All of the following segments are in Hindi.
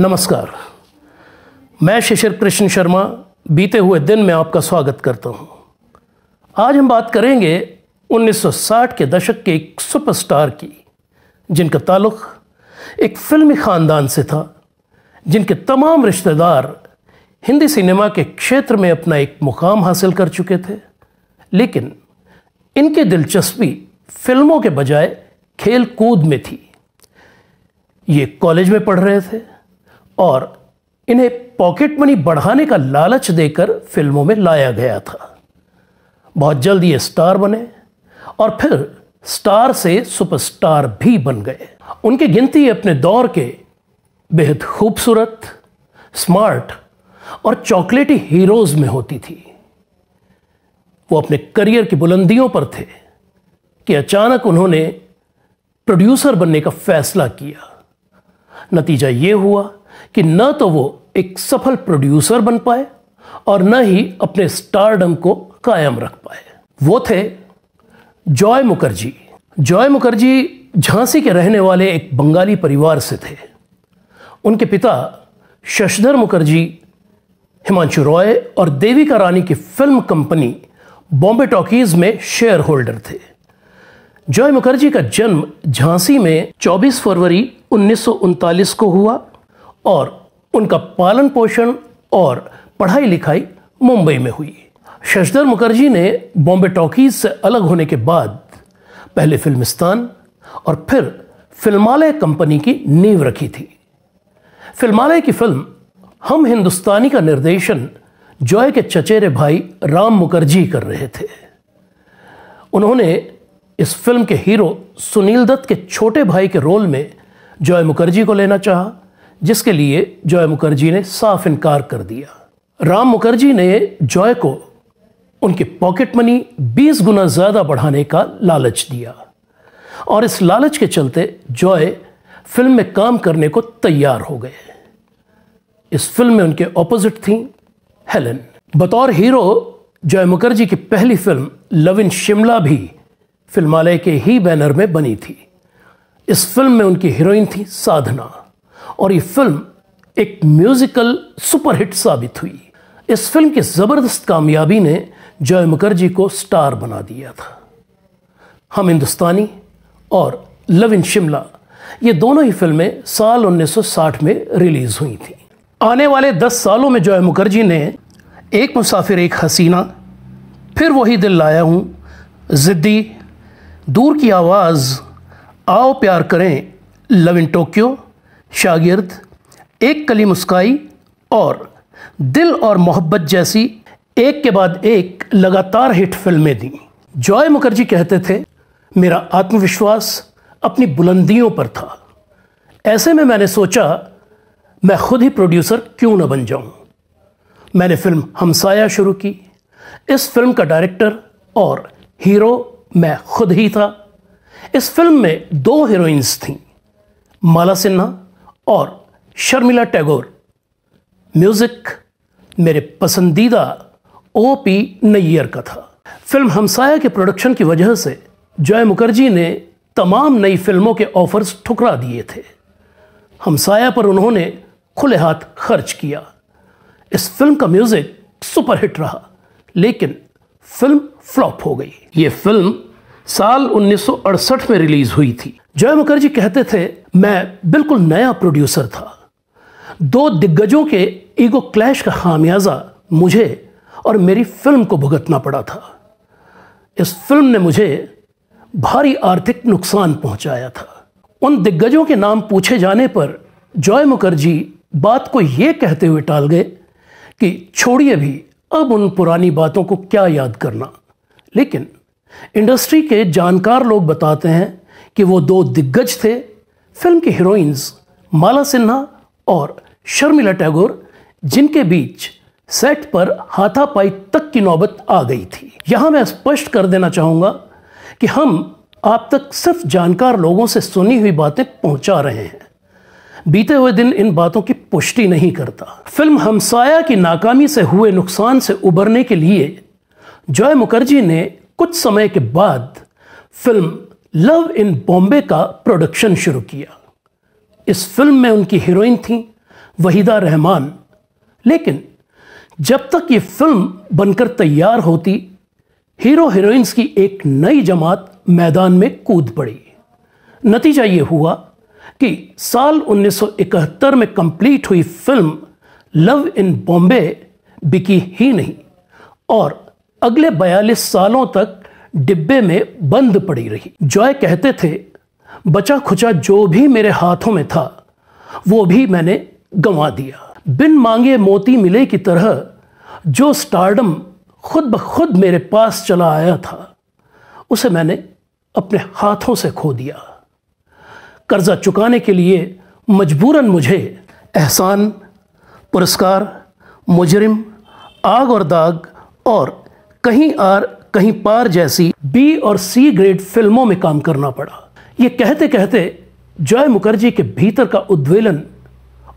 नमस्कार मैं शिशिर कृष्ण शर्मा बीते हुए दिन में आपका स्वागत करता हूं। आज हम बात करेंगे 1960 के दशक के एक सुपरस्टार की जिनका ताल्लुक एक फिल्मी ख़ानदान से था जिनके तमाम रिश्तेदार हिंदी सिनेमा के क्षेत्र में अपना एक मुकाम हासिल कर चुके थे लेकिन इनकी दिलचस्पी फिल्मों के बजाय खेल कूद में थी ये कॉलेज में पढ़ रहे थे और इन्हें पॉकेट मनी बढ़ाने का लालच देकर फिल्मों में लाया गया था बहुत जल्द ये स्टार बने और फिर स्टार से सुपरस्टार भी बन गए उनकी गिनती अपने दौर के बेहद खूबसूरत स्मार्ट और चॉकलेटी हीरोज में होती थी वो अपने करियर की बुलंदियों पर थे कि अचानक उन्होंने प्रोड्यूसर बनने का फैसला किया नतीजा ये हुआ कि न तो वो एक सफल प्रोड्यूसर बन पाए और न ही अपने स्टारडम को कायम रख पाए वो थे जॉय मुखर्जी जॉय मुखर्जी झांसी के रहने वाले एक बंगाली परिवार से थे उनके पिता शशधर मुखर्जी हिमांशु रॉय और देविका रानी की फिल्म कंपनी बॉम्बे टॉकीज में शेयर होल्डर थे जॉय मुखर्जी का जन्म झांसी में 24 फरवरी उन्नीस को हुआ और उनका पालन पोषण और पढ़ाई लिखाई मुंबई में हुई शशधर मुखर्जी ने बॉम्बे टॉकीज से अलग होने के बाद पहले फिल्मिस्तान और फिर फिल्मालय कंपनी की नींव रखी थी फिल्मालय की फिल्म हम हिंदुस्तानी का निर्देशन जॉय के चचेरे भाई राम मुखर्जी कर रहे थे उन्होंने इस फिल्म के हीरो सुनील दत्त के छोटे भाई के रोल में जॉय मुखर्जी को लेना चाहा जिसके लिए जॉय मुखर्जी ने साफ इनकार कर दिया राम मुखर्जी ने जॉय को उनके पॉकेट मनी बीस गुना ज़्यादा बढ़ाने का लालच दिया और इस लालच के चलते जॉय फिल्म में काम करने को तैयार हो गए इस फिल्म में उनके ऑपोजिट थी हेलन बतौर हीरो जॉय मुखर्जी की पहली फिल्म लव इन शिमला भी फिल्मालय के ही बैनर में बनी थी इस फिल्म में उनकी हीरोइन थी साधना और ये फिल्म एक म्यूजिकल सुपरहिट साबित हुई इस फिल्म की ज़बरदस्त कामयाबी ने जय मुखर्जी को स्टार बना दिया था हम हिंदुस्तानी और लव इन शिमला ये दोनों ही फिल्में साल 1960 में रिलीज़ हुई थी आने वाले 10 सालों में जय मुखर्जी ने एक मुसाफिर एक हसीना फिर वही दिल लाया हूं ज़िद्दी दूर की आवाज़ आओ प्यार करें लव इन टोक्यो शागिर्द एक कली मुस्काई और दिल और मोहब्बत जैसी एक के बाद एक लगातार हिट फिल्में दी जॉय मुखर्जी कहते थे मेरा आत्मविश्वास अपनी बुलंदियों पर था ऐसे में मैंने सोचा मैं खुद ही प्रोड्यूसर क्यों ना बन जाऊं मैंने फिल्म हमसाया शुरू की इस फिल्म का डायरेक्टर और हीरो मैं खुद ही था इस फिल्म में दो हीरोइंस थीं माला सिन्हा और शर्मिला टैगोर म्यूज़िक मेरे पसंदीदा ओ पी नैयर का था फिल्म हमसाया के प्रोडक्शन की वजह से जय मुखर्जी ने तमाम नई फिल्मों के ऑफर्स ठुकरा दिए थे हमसाया पर उन्होंने खुले हाथ खर्च किया इस फिल्म का म्यूज़िक सुपरहिट रहा लेकिन फिल्म फ्लॉप हो गई ये फिल्म साल 1968 में रिलीज हुई थी जय मुखर्जी कहते थे मैं बिल्कुल नया प्रोड्यूसर था दो दिग्गजों के ईगो क्लैश का खामियाजा मुझे और मेरी फिल्म को भुगतना पड़ा था इस फिल्म ने मुझे भारी आर्थिक नुकसान पहुंचाया था उन दिग्गजों के नाम पूछे जाने पर जॉय मुखर्जी बात को ये कहते हुए टाल गए कि छोड़िए भी अब उन पुरानी बातों को क्या याद करना लेकिन इंडस्ट्री के जानकार लोग बताते हैं कि वो दो दिग्गज थे फिल्म की हीरोइंस माला सिन्हा और शर्मिला टैगोर जिनके बीच सेट पर हाथापाई तक की नौबत आ गई थी यहां मैं स्पष्ट कर देना चाहूंगा कि हम आप तक सिर्फ जानकार लोगों से सुनी हुई बातें पहुंचा रहे हैं बीते हुए दिन इन बातों की पुष्टि नहीं करता फिल्म हमसाया की नाकामी से हुए नुकसान से उबरने के लिए जॉय मुखर्जी ने कुछ समय के बाद फिल्म लव इन बॉम्बे का प्रोडक्शन शुरू किया इस फिल्म में उनकी हीरोइन थी वहीदा रहमान लेकिन जब तक ये फिल्म बनकर तैयार होती हीरो हीरोइंस की एक नई जमात मैदान में कूद पड़ी नतीजा ये हुआ कि साल 1971 में कंप्लीट हुई फिल्म लव इन बॉम्बे बिकी ही नहीं और अगले बयालीस सालों तक डिब्बे में बंद पड़ी रही जॉय कहते थे बचा खुचा जो भी मेरे हाथों में था वो भी मैंने गंवा दिया बिन मांगे मोती मिले की तरह जो स्टार्डम खुद ब खुद मेरे पास चला आया था उसे मैंने अपने हाथों से खो दिया कर्जा चुकाने के लिए मजबूरन मुझे एहसान पुरस्कार मुजरिम आग और दाग और कहीं आर कहीं पार जैसी बी और सी ग्रेड फिल्मों में काम करना पड़ा ये कहते कहते जय मुखर्जी के भीतर का उद्वेलन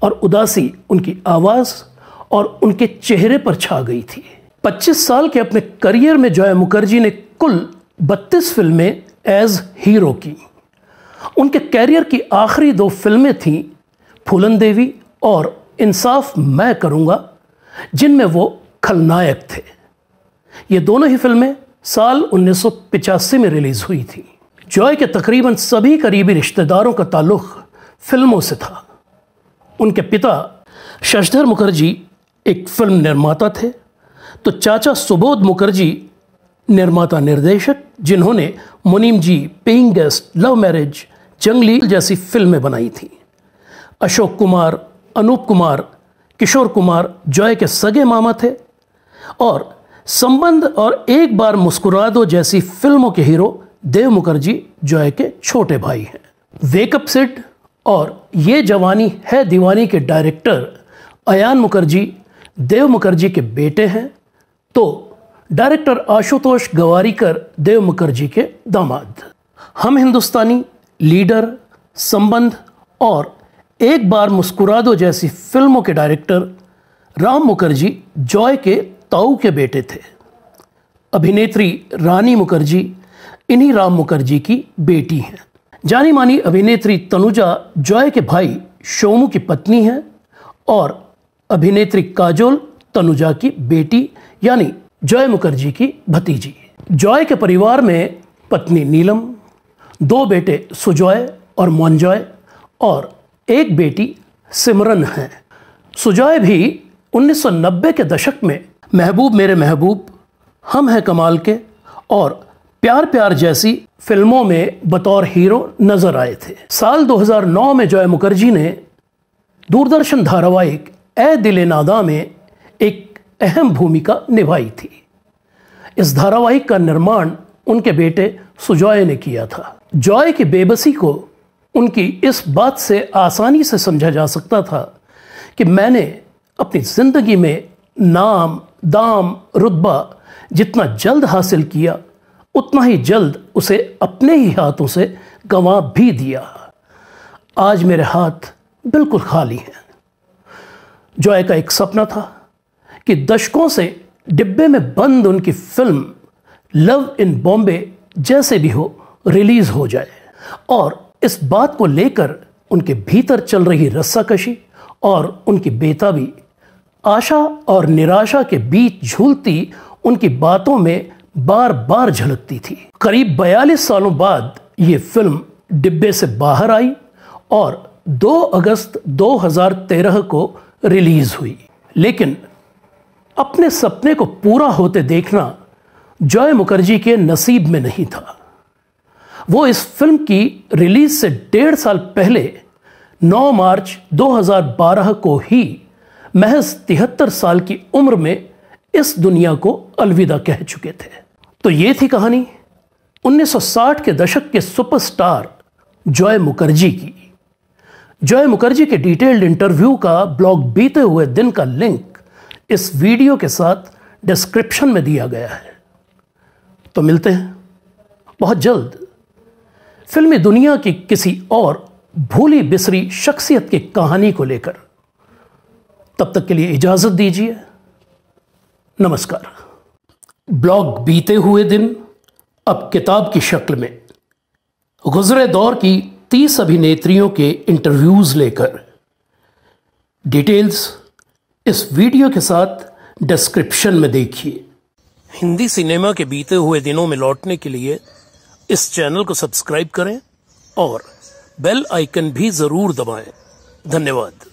और उदासी उनकी आवाज़ और उनके चेहरे पर छा गई थी 25 साल के अपने करियर में जया मुखर्जी ने कुल 32 फिल्में एज हीरो की उनके करियर की आखिरी दो फिल्में थीं फूलन देवी और इंसाफ मैं करूंगा जिनमें वो खलनायक थे ये दोनों ही फिल्में साल उन्नीस में रिलीज़ हुई थी जॉय के तकरीबन सभी करीबी रिश्तेदारों का ताल्लुक फिल्मों से था उनके पिता शशधर मुखर्जी एक फिल्म निर्माता थे तो चाचा सुबोध मुखर्जी निर्माता निर्देशक जिन्होंने Munim ji paying guest love marriage Junglee जैसी फिल्में बनाई थी अशोक कुमार अनूप कुमार किशोर कुमार जॉय के सगे मामा थे और संबंध और एक बार मुस्कुरा दो जैसी फिल्मों के हीरो देव मुखर्जी जॉय के छोटे भाई हैं वेकअप सेट और ये जवानी है दीवानी के डायरेक्टर अयान मुखर्जी देव मुखर्जी के बेटे हैं तो डायरेक्टर आशुतोष गवारीकर देव मुखर्जी के दामाद हम हिंदुस्तानी लीडर संबंध और एक बार मुस्कुरा दो जैसी फिल्मों के डायरेक्टर राम मुखर्जी जॉय के ताऊ के बेटे थे अभिनेत्री रानी मुखर्जी इन्हीं राम मुखर्जी की बेटी हैं जानी मानी अभिनेत्री तनुजा जॉय के भाई शोमू की पत्नी हैं और अभिनेत्री काजोल तनुजा की बेटी यानी जॉय मुखर्जी की भतीजी जॉय के परिवार में पत्नी नीलम दो बेटे सुजॉय और मोनजॉय और एक बेटी सिमरन हैं सुजॉय भी 1990 के दशक में महबूब मेरे महबूब हम हैं कमाल के और प्यार प्यार जैसी फिल्मों में बतौर हीरो नजर आए थे साल 2009 में जॉय मुखर्जी ने दूरदर्शन धारावाहिक ए दिले नादा में एक अहम भूमिका निभाई थी इस धारावाहिक का निर्माण उनके बेटे सुजॉय ने किया था जॉय की बेबसी को उनकी इस बात से आसानी से समझा जा सकता था कि मैंने अपनी ज़िंदगी में नाम दाम रुतबा जितना जल्द हासिल किया उतना ही जल्द उसे अपने ही हाथों से गंवा भी दिया आज मेरे हाथ बिल्कुल खाली हैं जॉय का एक सपना था कि दशकों से डिब्बे में बंद उनकी फिल्म लव इन बॉम्बे जैसे भी हो रिलीज हो जाए और इस बात को लेकर उनके भीतर चल रही रस्साकशी और उनकी बेताबी आशा और निराशा के बीच झूलती उनकी बातों में बार बार झलकती थी करीब बयालीस सालों बाद ये फिल्म डिब्बे से बाहर आई और 2 अगस्त 2013 को रिलीज हुई लेकिन अपने सपने को पूरा होते देखना जॉय मुखर्जी के नसीब में नहीं था वो इस फिल्म की रिलीज से डेढ़ साल पहले 9 मार्च 2012 को ही महज तिहत्तर साल की उम्र में इस दुनिया को अलविदा कह चुके थे तो ये थी कहानी 1960 के दशक के सुपरस्टार जॉय मुखर्जी की जॉय मुखर्जी के डिटेल्ड इंटरव्यू का ब्लॉग बीते हुए दिन का लिंक इस वीडियो के साथ डिस्क्रिप्शन में दिया गया है तो मिलते हैं बहुत जल्द फिल्मी दुनिया की किसी और भूली बिसरी शख्सियत की कहानी को लेकर तब तक के लिए इजाज़त दीजिए नमस्कार ब्लॉग बीते हुए दिन अब किताब की शक्ल में गुजरे दौर की तीस अभिनेत्रियों के इंटरव्यूज़ लेकर डिटेल्स इस वीडियो के साथ डिस्क्रिप्शन में देखिए हिंदी सिनेमा के बीते हुए दिनों में लौटने के लिए इस चैनल को सब्सक्राइब करें और बेल आइकन भी ज़रूर दबाएं धन्यवाद